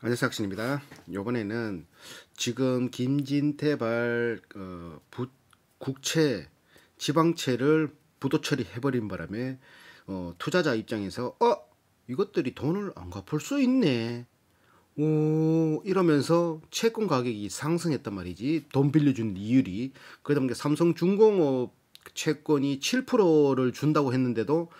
안녕하세요 학신입니다 요번에는 지금 김진태발 어, 부, 국채 지방채를 부도 처리해버린 바람에 어, 투자자 입장에서 어 이것들이 돈을 안 갚을 수 있네 오 이러면서 채권 가격이 상승했단 말이지 돈 빌려준 이율이 그다음에 삼성중공업 채권이 7%를 준다고 했는데도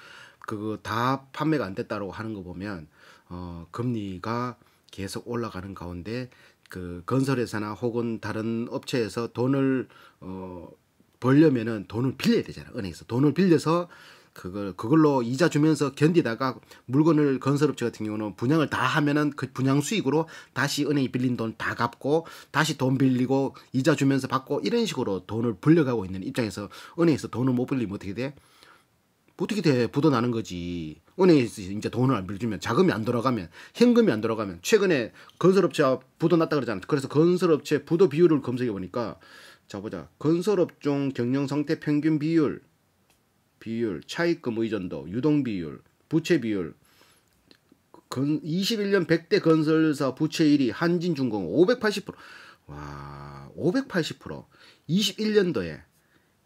그거 다 판매가 안 됐다고 하는 거 보면 어, 금리가 계속 올라가는 가운데 그 건설회사나 혹은 다른 업체에서 돈을 어 벌려면은 돈을 빌려야 되잖아 은행에서 돈을 빌려서 그걸 그걸로 이자 주면서 견디다가 물건을 건설업체 같은 경우는 분양을 다 하면은 그 분양 수익으로 다시 은행이 빌린 돈 다 갚고 다시 돈 빌리고 이자 주면서 받고 이런 식으로 돈을 불려가고 있는 입장에서 은행에서 돈을 못 빌리면 어떻게 돼? 어떻게 돼? 부도나는 거지. 은행에서 이제 돈을 안 빌려주면 자금이 안 돌아가면 현금이 안 돌아가면 최근에 건설업체가 부도 났다 그러잖아. 그래서 건설업체 부도 비율을 검색해 보니까 자 보자. 건설업종 경영 상태 평균 비율, 비율, 차입금 의존도, 유동 비율, 부채 비율. 건, 21년 100대 건설사 부채 1위 한진중공 업 580%. 와, 580%. 21년도에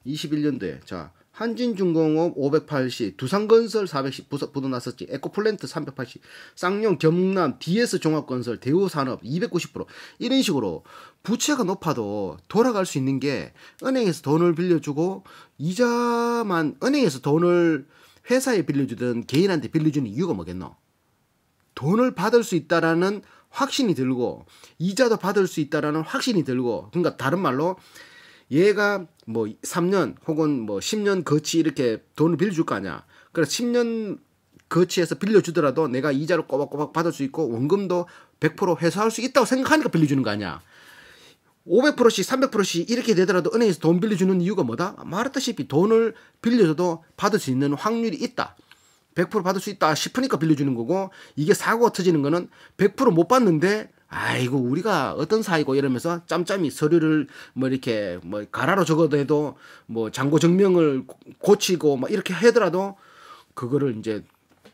21년도에 자 한진중공업 580, 두산건설 410, 부도났었지, 서부 에코플랜트 380, 쌍용, 경남, DS종합건설, 대우산업 290% 이런 식으로 부채가 높아도 돌아갈 수 있는 게 은행에서 돈을 빌려주고 이자만 은행에서 돈을 회사에 빌려주든 개인한테 빌려주는 이유가 뭐겠노? 돈을 받을 수 있다라는 확신이 들고 이자도 받을 수 있다라는 확신이 들고 그러니까 다른 말로 얘가 뭐 3년 혹은 뭐 10년 거치 이렇게 돈을 빌려줄 거 아니야. 그래서 10년 거치해서 빌려주더라도 내가 이자를 꼬박꼬박 받을 수 있고 원금도 100% 회수할 수 있다고 생각하니까 빌려주는 거 아니야. 500%씩 300%씩 이렇게 되더라도 은행에서 돈 빌려주는 이유가 뭐다? 말했다시피 돈을 빌려줘도 받을 수 있는 확률이 있다. 100% 받을 수 있다 싶으니까 빌려주는 거고 이게 사고가 터지는 거는 100%못 받는데 아이고 우리가 어떤 사이고 이러면서 짬짬이 서류를 뭐 이렇게 뭐 가라로 적어도 해도 뭐 장고 증명을 고치고 막 이렇게 하더라도 그거를 이제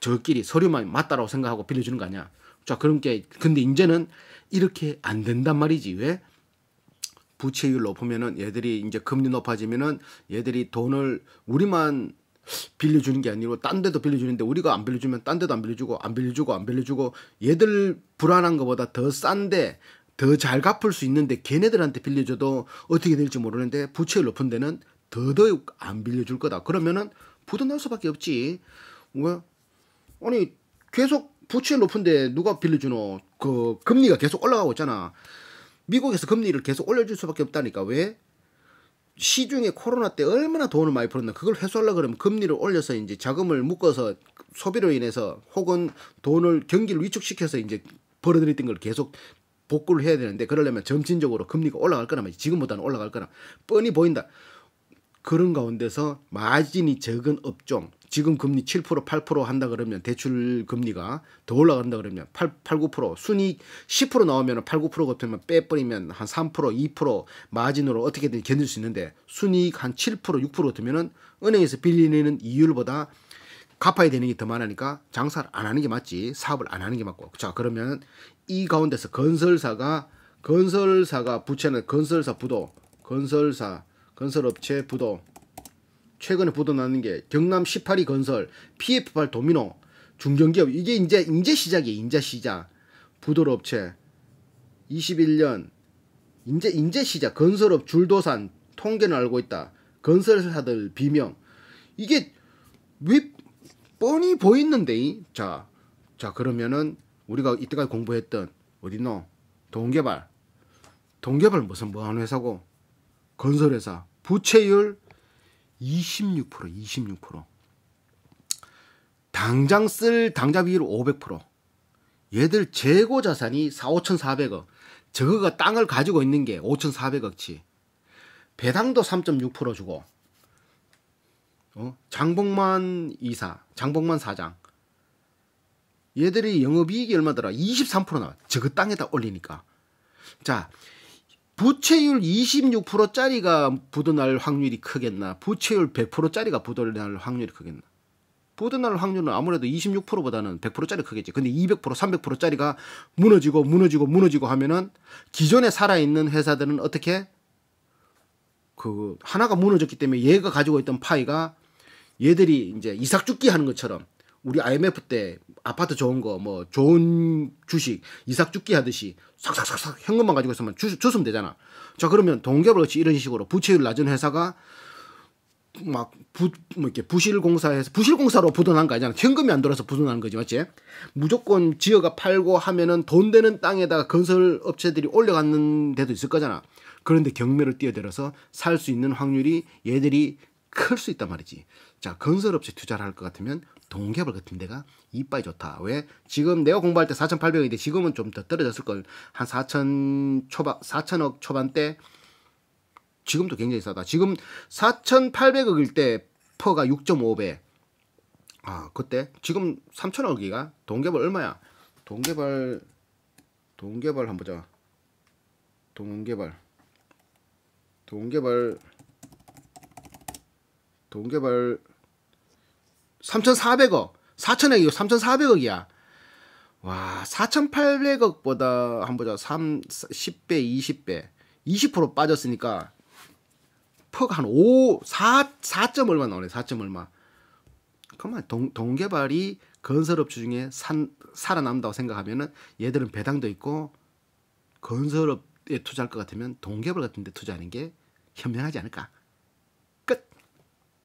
저끼리 서류만 맞다라고 생각하고 빌려주는 거 아니야. 자그러니 근데 이제는 이렇게 안 된단 말이지 왜? 부채율 높으면은 얘들이 이제 금리 높아지면은 얘들이 돈을 우리만 빌려주는 게 아니고 딴 데도 빌려주는데 우리가 안 빌려주면 딴 데도 안 빌려주고 안 빌려주고 안 빌려주고 얘들 불안한 것보다 더 싼데 더 잘 갚을 수 있는데 걔네들한테 빌려줘도 어떻게 될지 모르는데 부채를 높은 데는 더더욱 안 빌려줄 거다. 그러면은 부도 날 수밖에 없지. 왜? 뭐, 아니 계속 부채 높은데 누가 빌려주노? 그 금리가 계속 올라가고 있잖아. 미국에서 금리를 계속 올려줄 수밖에 없다니까 왜? 시중에 코로나 때 얼마나 돈을 많이 벌었나 그걸 회수하려 그러면 금리를 올려서 이제 자금을 묶어서 소비로 인해서 혹은 돈을 경기를 위축시켜서 이제 벌어들이던걸 계속 복구를 해야 되는데 그러려면 점진적으로 금리가 올라갈 거란 말이지 지금보다는 올라갈 거라 뻔히 보인다 그런 가운데서 마진이 적은 업종 지금 금리 7% 8% 한다 그러면 대출 금리가 더 올라간다 그러면 8, 8 9% 순이 10% 나오면 8 9% 같으면 빼버리면 한3% 2% 마진으로 어떻게든 견딜 수 있는데 순이익 한7% 6% 같으면은 은행에서 빌리는 이율보다 갚아야 되는 게 더 많으니까 장사를 안 하는 게 맞지 사업을 안 하는 게 맞고 자 그러면 이 가운데서 건설사가 건설사가 부채는 건설사 부도 건설사 건설업체 부도 최근에 보도나는 게 경남 1 8위 건설, PF8 도미노, 중견기업 이게 이제 인재 시작이에요. 인재 시작. 부도업체 로 21년 인재인재 시작 건설업 줄도산 통계는 알고 있다. 건설사들 비명. 이게 왜 뻔히 보이는데 자. 자, 그러면은 우리가 이때까지 공부했던 어디노? 동개발. 동개발 무슨 뭐하는 회사고? 건설회사. 부채율 26% 26% 당장 쓸 당좌 비율 500% 얘들 재고 자산이 4, 5,400억 저거가 땅을 가지고 있는 게 5,400억치 배당도 3.6% 주고 어? 장복만 이사 장복만 사장 얘들이 영업이익이 얼마더라 23% 나와 저거 땅에다 올리니까 자 부채율 26%짜리가 부도날 확률이 크겠나? 부채율 100%짜리가 부도날 확률이 크겠나? 부도날 확률은 아무래도 26%보다는 100%짜리 크겠지. 근데 200%, 300%짜리가 무너지고 무너지고 무너지고 하면은 기존에 살아있는 회사들은 어떻게 그 하나가 무너졌기 때문에 얘가 가지고 있던 파이가 얘들이 이제 이삭 죽기 하는 것처럼 우리 IMF 때 아파트 좋은 거, 뭐 좋은 주식, 이삭 죽기 하듯이 싹싹싹싹 현금만 가지고 있으면 주, 줬으면 되잖아. 자 그러면 동결을 같이 이런 식으로 부채율 낮은 회사가 막 부, 뭐 이렇게 부실공사에서 부실공사로 부도난 거 아니잖아. 현금이 안 돌아서 부도난 거지, 맞지? 무조건 지어가 팔고 하면은 돈 되는 땅에다가 건설 업체들이 올려갔는 데도 있을 거잖아. 그런데 경매를 뛰어들어서 살 수 있는 확률이 얘들이 클 수 있단 말이지. 자, 건설업체 투자를 할 것 같으면 동계벌 같은 데가 이빨이 좋다. 왜? 지금 내가 공부할 때4 8 0 0인데 지금은 좀 더 떨어졌을 걸. 한 4천 초반 4천억 초반대 지금도 굉장히 싸다. 지금 4,800억일 때 퍼가 6.5배. 아, 그때 지금 3천억이가 동계벌 얼마야? 동계벌 동계벌 한번 보자. 동계벌 동계벌 동계벌 3,400억, 4,000억이고 3,400억이야. 와, 4,800억보다 한 보자. 3 10배, 20배. 20% 빠졌으니까 퍽한 5, 4, 4. 점 얼마 나오네. 4. 점 얼마. 그만 동, 동개발이 건설업주 중에 산, 살아남다고 생각하면은 얘들은 배당도 있고 건설업에 투자할 것 같으면 동개발 같은 데 투자하는 게 현명하지 않을까?